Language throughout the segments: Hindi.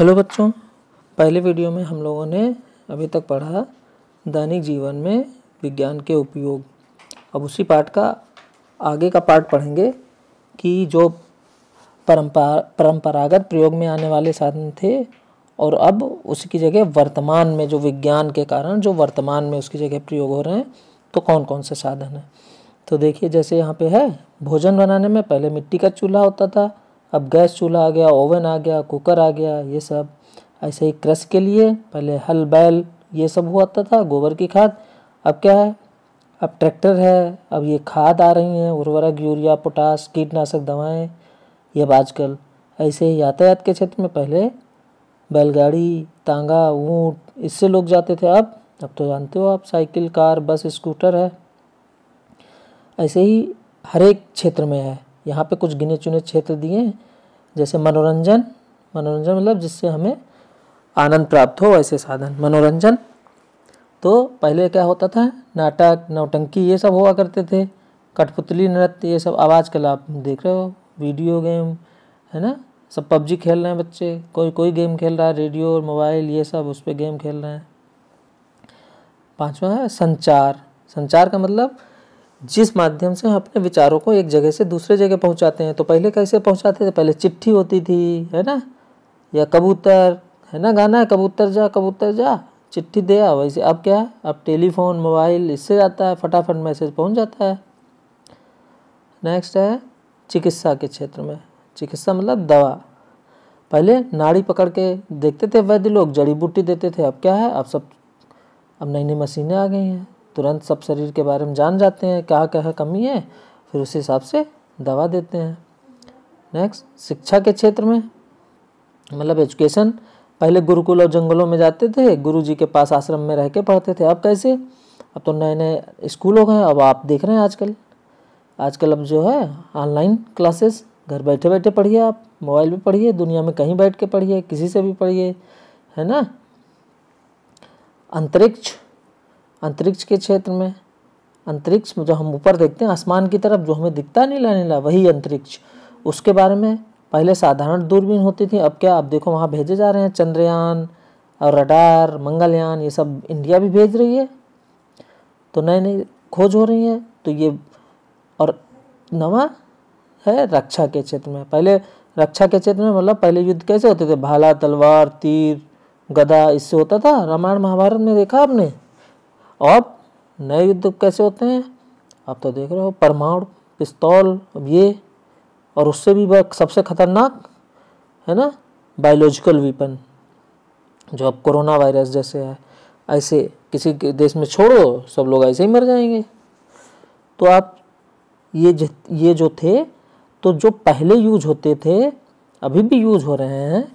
हेलो बच्चों पहले वीडियो में हम लोगों ने अभी तक पढ़ा दैनिक जीवन में विज्ञान के उपयोग अब उसी पाठ का आगे का पार्ट पढ़ेंगे कि जो परंपरा परंपरागत प्रयोग में आने वाले साधन थे और अब उसकी जगह वर्तमान में जो विज्ञान के कारण जो वर्तमान में उसकी जगह प्रयोग हो रहे हैं तो कौन कौन से साधन हैं तो देखिए जैसे यहाँ पे है भोजन बनाने में पहले मिट्टी का चूल्हा होता था अब गैस चूल्हा आ गया ओवन आ गया कुकर आ गया ये सब ऐसे ही क्रश के लिए पहले हल बैल ये सब हुआ था गोबर की खाद अब क्या है अब ट्रैक्टर है अब ये खाद आ रही हैं उर्वरक यूरिया पोटास कीटनाशक दवाएं ये अब आजकल ऐसे ही यातायात के क्षेत्र में पहले बैलगाड़ी तांगा ऊँट इससे लोग जाते थे अब अब तो जानते हो आप साइकिल कार बस स्कूटर है ऐसे ही हर एक क्षेत्र में है यहाँ पे कुछ गिने चुने क्षेत्र दिए हैं जैसे मनोरंजन मनोरंजन मतलब जिससे हमें आनंद प्राप्त हो ऐसे साधन मनोरंजन तो पहले क्या होता था नाटक नौटंकी ये सब हुआ करते थे कठपुतली नृत्य ये सब आवाज़ कला आप देख रहे हो वीडियो गेम है ना सब पबजी खेल रहे हैं बच्चे कोई कोई गेम खेल रहा है रेडियो और मोबाइल ये सब उस पर गेम खेल रहे हैं पाँचवा है संचार संचार का मतलब जिस माध्यम से हम अपने विचारों को एक जगह से दूसरे जगह पहुंचाते हैं तो पहले कैसे पहुंचाते थे पहले चिट्ठी होती थी है ना या कबूतर है ना गाना है कबूतर जा कबूतर जा चिट्ठी दे आ वैसे अब क्या है अब टेलीफोन मोबाइल इससे जाता है फटाफट मैसेज पहुंच जाता है नेक्स्ट है चिकित्सा के क्षेत्र में चिकित्सा मतलब दवा पहले नाड़ी पकड़ के देखते थे वैद्य लोग जड़ी बूटी देते थे अब क्या है अब सब अब नई नई मशीनें आ गई हैं तुरंत सब शरीर के बारे में जान जाते हैं क्या क्या कमी है फिर उस हिसाब से दवा देते हैं नेक्स्ट शिक्षा के क्षेत्र में मतलब एजुकेशन पहले गुरुकुल और जंगलों में जाते थे गुरु जी के पास आश्रम में रह के पढ़ते थे अब कैसे अब तो नए नए स्कूल हो गए अब आप देख रहे हैं आजकल आजकल अब जो है ऑनलाइन क्लासेस घर बैठे बैठे पढ़िए आप मोबाइल भी पढ़िए दुनिया में कहीं बैठ के पढ़िए किसी से भी पढ़िए है ना अंतरिक्ष अंतरिक्ष के क्षेत्र में अंतरिक्ष में जो हम ऊपर देखते हैं आसमान की तरफ जो हमें दिखता नीला नीला वही अंतरिक्ष उसके बारे में पहले साधारण दूरबीन होती थी अब क्या आप देखो वहाँ भेजे जा रहे हैं चंद्रयान और रडार मंगलयान ये सब इंडिया भी भेज रही है तो नए नई खोज हो रही है तो ये और नवा है रक्षा के क्षेत्र में पहले रक्षा के क्षेत्र में मतलब पहले युद्ध कैसे होते थे भाला तलवार तीर गदा इससे होता था रामायण महाभारत में देखा आपने अब नए युद्ध कैसे होते हैं आप तो देख रहे हो परमाणु पिस्तौल ये और उससे भी सबसे खतरनाक है ना बायोलॉजिकल वीपन जो अब कोरोना वायरस जैसे है ऐसे किसी देश में छोड़ो सब लोग ऐसे ही मर जाएंगे तो आप ये ये जो थे तो जो पहले यूज होते थे अभी भी यूज हो रहे हैं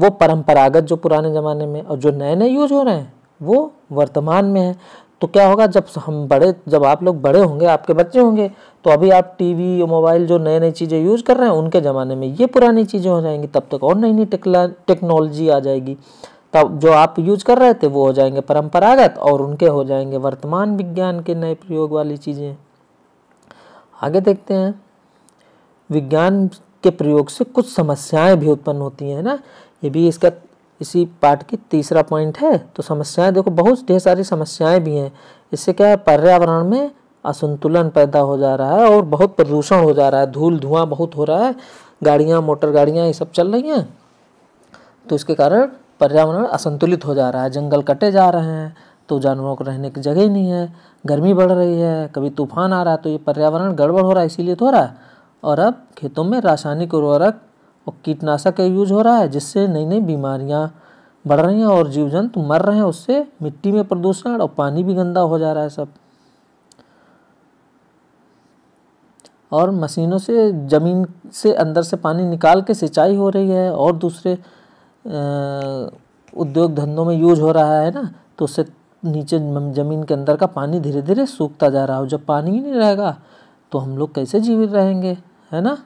वो परंपरागत जो पुराने ज़माने में और जो नए नए यूज हो रहे हैं वो वर्तमान में है तो क्या होगा जब हम बड़े जब आप लोग बड़े होंगे आपके बच्चे होंगे तो अभी आप टीवी मोबाइल जो नए नई चीज़ें यूज़ कर रहे हैं उनके ज़माने में ये पुरानी चीज़ें हो जाएंगी तब तक और नई नई टेक्नोलॉजी आ जाएगी तब जो आप यूज़ कर रहे थे वो हो जाएंगे परंपरागत और उनके हो जाएंगे वर्तमान विज्ञान के नए प्रयोग वाली चीज़ें आगे देखते हैं विज्ञान के प्रयोग से कुछ समस्याएं भी उत्पन्न होती हैं ना ये भी इसका इसी पार्ट की तीसरा पॉइंट है तो समस्याएं देखो बहुत ढेर सारी समस्याएं भी हैं इससे क्या है पर्यावरण में असंतुलन पैदा हो जा रहा है और बहुत प्रदूषण हो जा रहा है धूल धुआं बहुत हो रहा है गाड़ियाँ मोटर गाड़ियाँ ये सब चल रही हैं तो इसके कारण पर्यावरण असंतुलित हो जा रहा है जंगल कटे जा रहे हैं तो जानवरों को रहने की जगह ही नहीं है गर्मी बढ़ रही है कभी तूफान आ रहा है तो ये पर्यावरण गड़बड़ हो रहा है इसीलिए तो हो रहा है और अब खेतों में रासायनिक उर्वरक और कीटनाशक का यूज हो रहा है जिससे नई नई बीमारियाँ बढ़ रही हैं और जीव जंतु मर रहे हैं उससे मिट्टी में प्रदूषण और पानी भी गंदा हो जा रहा है सब और मशीनों से ज़मीन से अंदर से पानी निकाल के सिंचाई हो रही है और दूसरे उद्योग धंधों में यूज हो रहा है ना तो उससे नीचे ज़मीन के अंदर का पानी धीरे धीरे सूखता जा रहा है जब पानी ही नहीं रहेगा तो हम लोग कैसे जीवित रहेंगे है ना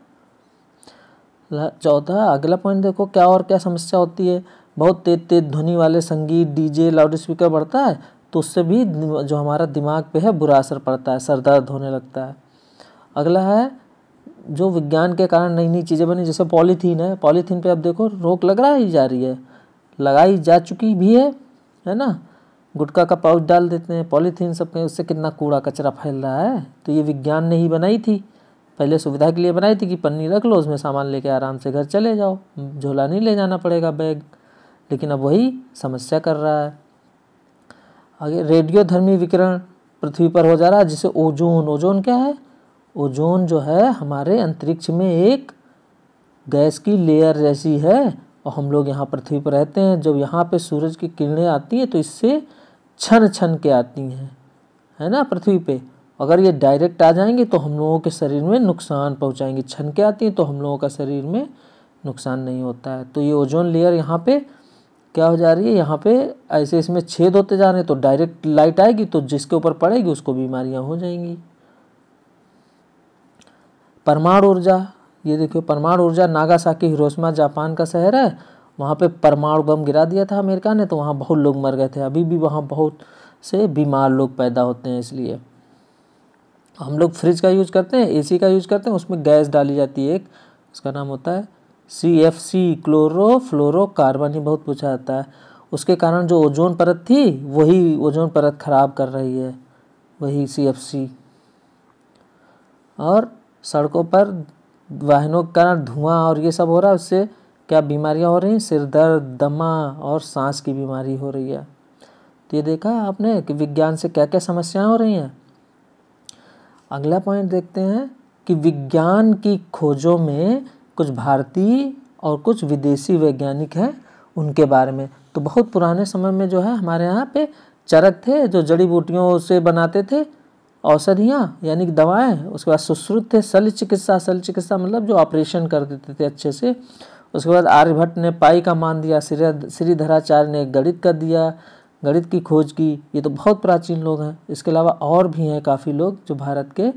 चौथा अगला पॉइंट देखो क्या और क्या समस्या होती है बहुत तेज तेज ध्वनि वाले संगीत डीजे लाउड स्पीकर बढ़ता है तो उससे भी जो हमारा दिमाग पे है बुरा असर पड़ता है सर दर्द होने लगता है अगला है जो विज्ञान के कारण नई नई चीज़ें बनी जैसे पॉलीथीन है पॉलीथीन पे अब देखो रोक लगाई जा रही है लगाई जा चुकी भी है है ना गुटका का पाउच डाल देते हैं पॉलीथीन सब उससे कितना कूड़ा कचरा फैल रहा है तो ये विज्ञान ने ही बनाई थी पहले सुविधा के लिए बनाई थी कि पन्नी रख लो उसमें सामान लेके आराम से घर चले जाओ झोला नहीं ले जाना पड़ेगा बैग लेकिन अब वही समस्या कर रहा है आगे रेडियो धर्मी विकिरण पृथ्वी पर हो जा रहा है जिसे ओजोन ओजोन क्या है ओजोन जो है हमारे अंतरिक्ष में एक गैस की लेयर जैसी है और हम लोग यहाँ पृथ्वी पर रहते हैं जब यहाँ पे सूरज की किरणें आती हैं तो इससे छन छन के आती हैं है ना पृथ्वी पे अगर ये डायरेक्ट आ जाएंगी तो हम लोगों के शरीर में नुकसान पहुंचाएंगे छन के आती हैं तो हम लोगों का शरीर में नुकसान नहीं होता है तो ये ओजोन लेयर यहाँ पे क्या हो जा रही है यहाँ पे ऐसे इसमें छेद होते जा रहे हैं तो डायरेक्ट लाइट आएगी तो जिसके ऊपर पड़ेगी उसको बीमारियाँ हो जाएंगी परमाणु ऊर्जा ये देखिए परमाणु ऊर्जा नागासाकी हिरोशिमा जापान का शहर है वहाँ पे परमाणु बम गिरा दिया था अमेरिका ने तो वहाँ बहुत लोग मर गए थे अभी भी वहाँ बहुत से बीमार लोग पैदा होते हैं इसलिए तो हम लोग फ्रिज का यूज़ करते हैं एसी का यूज़ करते हैं उसमें गैस डाली जाती है एक उसका नाम होता है C F C chlorofluorocarbon ही बहुत पूछा जाता है उसके कारण जो ओजोन परत थी वही ओजोन परत ख़राब कर रही है वही सी एफ सी और सड़कों पर वाहनों के कारण धुआं और ये सब हो रहा है उससे क्या बीमारियां हो रही हैं सिर दर्द दमा और सांस की बीमारी हो रही है तो ये देखा आपने कि विज्ञान से क्या क्या समस्याएं हो रही हैं अगला पॉइंट देखते हैं कि विज्ञान की खोजों में कुछ भारतीय और कुछ विदेशी वैज्ञानिक हैं उनके बारे में तो बहुत पुराने समय में जो है हमारे यहाँ पे चरक थे जो जड़ी बूटियों से बनाते थे औषधियाँ यानी कि दवाएँ उसके बाद सुश्रुत थे शल्य चिकित्सा शल्य चिकित्सा मतलब जो ऑपरेशन कर देते थे अच्छे से उसके बाद आर्यभट्ट ने पाई का मान दिया श्री श्रीधराचार्य ने गणित कर दिया गणित की खोज की ये तो बहुत प्राचीन लोग हैं इसके अलावा और भी हैं काफ़ी लोग जो भारत के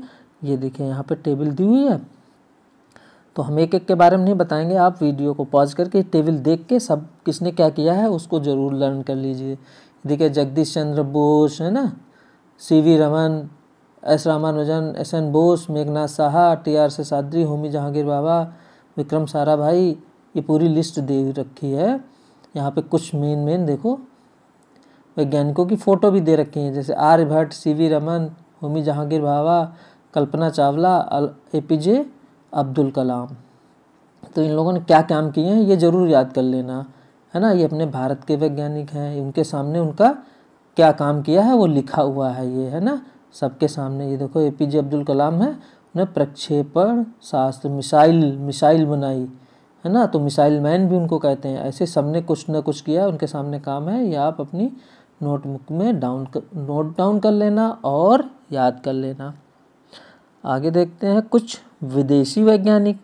ये देखें यहाँ पे टेबल दी हुई है तो हम एक एक के बारे में नहीं बताएंगे आप वीडियो को पॉज करके टेबल देख के सब किसने क्या किया है उसको ज़रूर लर्न कर लीजिए देखिए जगदीश चंद्र बोस है ना C V Raman S Ramanujan S N Bose Meghnad Saha T R Seshadri Homi Jehangir Bhabha Vikram Sarabhai ये पूरी लिस्ट दे रखी है यहाँ पे कुछ मेन मेन देखो वैज्ञानिकों की फ़ोटो भी दे रखी हैं जैसे Aryabhata C V Raman Homi Jehangir Bhabha Kalpana Chawla A P J Abdul Kalam तो इन लोगों ने क्या काम किए हैं ये ज़रूर याद कर लेना है ना ये अपने भारत के वैज्ञानिक हैं उनके सामने उनका क्या काम किया है वो लिखा हुआ है ये है ना सबके सामने ये देखो ए पी जे अब्दुल कलाम है उन्हें प्रक्षेपण शास्त्र मिसाइल मिसाइल बनाई है ना तो मिसाइल मैन भी उनको कहते हैं ऐसे सबने कुछ ना कुछ किया उनके सामने काम है या आप अपनी नोटबुक में डाउन कर नोट डाउन कर लेना और याद कर लेना आगे देखते हैं कुछ विदेशी वैज्ञानिक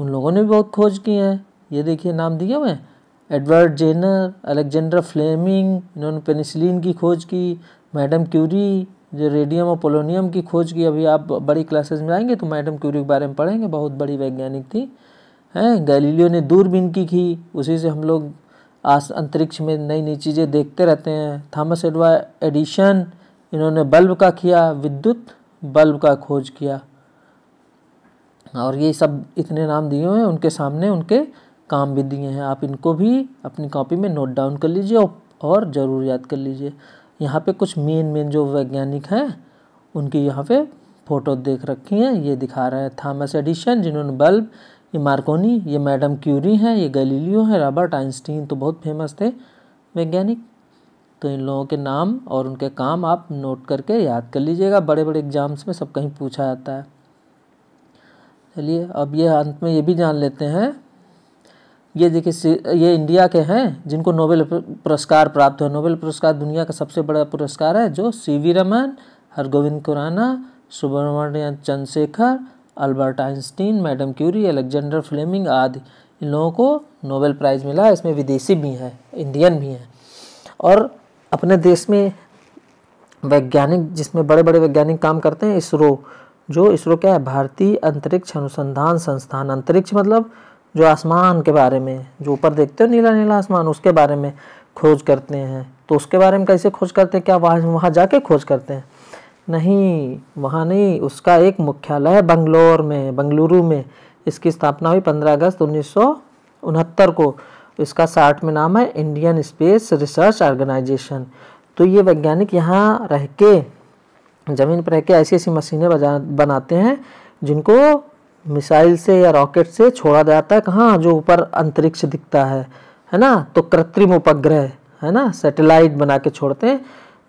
उन लोगों ने भी बहुत खोज की है ये देखिए नाम दिया हुए एडवर्ड जेनर अलेक्जेंडर फ्लेमिंग इन्होंने पेनिसिलिन की खोज की मैडम क्यूरी जो रेडियम और पोलोनियम की खोज की अभी आप बड़ी क्लासेस में आएंगे तो मैडम क्यूरी के बारे में पढ़ेंगे बहुत बड़ी वैज्ञानिक थी हैं गैलीलियो ने दूरबीन की की उसी से हम लोग आस अंतरिक्ष में नई नई चीज़ें देखते रहते हैं थॉमस एडवा एडिशन इन्होंने बल्ब का किया विद्युत बल्ब का खोज किया और ये सब इतने नाम दिए हुए हैं उनके सामने उनके काम भी दिए हैं आप इनको भी अपनी कॉपी में नोट डाउन कर लीजिए और ज़रूर याद कर लीजिए यहाँ पे कुछ मेन मेन जो वैज्ञानिक हैं उनकी यहाँ पे फ़ोटो देख रखी हैं ये दिखा रहे हैं थॉमस एडिशन जिन्होंने बल्ब ये मार्कोनी ये मैडम क्यूरी हैं ये गलीलियो हैं रॉबर्ट आइंस्टीन तो बहुत फेमस थे वैज्ञानिक तो इन लोगों के नाम और उनके काम आप नोट करके याद कर लीजिएगा बड़े बड़े एग्जाम्स में सब कहीं पूछा जाता है चलिए अब ये अंत में ये भी जान लेते हैं ये देखिए ये इंडिया के हैं जिनको नोबेल पुरस्कार प्राप्त हुआ नोबेल पुरस्कार दुनिया का सबसे बड़ा पुरस्कार है जो C V Raman Hargobind Khorana Subrahmanyan Chandrasekhar Albert Einstein madam Curie Alexander Fleming आदि इन लोगों को नोबेल प्राइज़ मिला इसमें विदेशी भी हैं इंडियन भी हैं और अपने देश में वैज्ञानिक जिसमें बड़े बड़े वैज्ञानिक काम करते हैं इसरो जो इसरो क्या है भारतीय अंतरिक्ष अनुसंधान संस्थान अंतरिक्ष मतलब जो आसमान के बारे में जो ऊपर देखते हो नीला नीला आसमान उसके बारे में खोज करते हैं तो उसके बारे में कैसे खोज करते हैं क्या वहाँ वहाँ जाके खोज करते हैं नहीं वहाँ नहीं उसका एक मुख्यालय बंगलोर में बंगलुरु में इसकी स्थापना हुई 15 अगस्त उन्नीस को इसका साठ में नाम है इंडियन स्पेस रिसर्च ऑर्गेनाइजेशन तो ये वैज्ञानिक यहाँ रह के ज़मीन पर रह के ऐसी ऐसी मशीनें बनाते हैं जिनको मिसाइल से या रॉकेट से छोड़ा जाता है कहाँ जो ऊपर अंतरिक्ष दिखता है है ना तो कृत्रिम उपग्रह है ना सैटेलाइट बना के छोड़ते हैं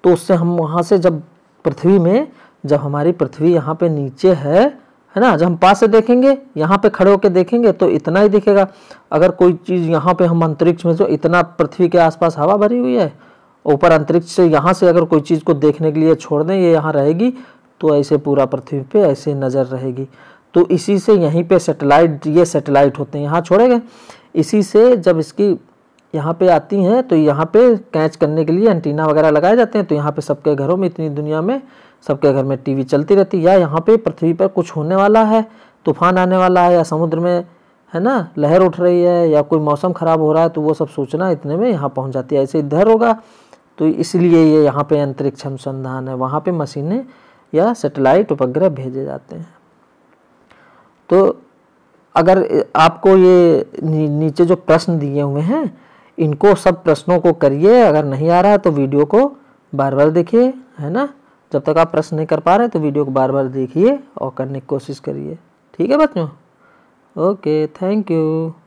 तो उससे हम वहाँ से जब पृथ्वी में जब हमारी पृथ्वी यहाँ पे नीचे है है ना जब हम पास से देखेंगे यहाँ पे खड़े होकर देखेंगे तो इतना ही दिखेगा अगर कोई चीज़ यहाँ पे हम अंतरिक्ष में जो इतना पृथ्वी के आसपास हवा भरी हुई है ऊपर अंतरिक्ष से यहाँ से अगर कोई चीज़ को देखने के लिए छोड़ दें ये यहाँ रहेगी तो ऐसे पूरा पृथ्वी पे ऐसे नज़र रहेगी तो इसी से यहीं पर सेटेलाइट ये सेटेलाइट होते हैं यहाँ छोड़ेंगे इसी से जब इसकी यहाँ पे आती हैं तो यहाँ पे कैच करने के लिए एंटीना वगैरह लगाए जाते हैं तो यहाँ पे सबके घरों में इतनी दुनिया में सबके घर में टीवी चलती रहती है या यहाँ पे पृथ्वी पर कुछ होने वाला है तूफान आने वाला है या समुद्र में है ना लहर उठ रही है या कोई मौसम ख़राब हो रहा है तो वो सब सूचना इतने में यहाँ पहुँच जाती है ऐसे इधर होगा तो इसलिए ये यहाँ पे अंतरिक्ष अनुसंधान है वहाँ पे मशीनें या सेटेलाइट उपग्रह भेजे जाते हैं तो अगर आपको ये नीचे जो प्रश्न दिए हुए हैं इनको सब प्रश्नों को करिए अगर नहीं आ रहा है तो वीडियो को बार बार देखिए है ना जब तक आप प्रश्न नहीं कर पा रहे तो वीडियो को बार बार देखिए और करने की कोशिश करिए ठीक है बच्चों ओके थैंक यू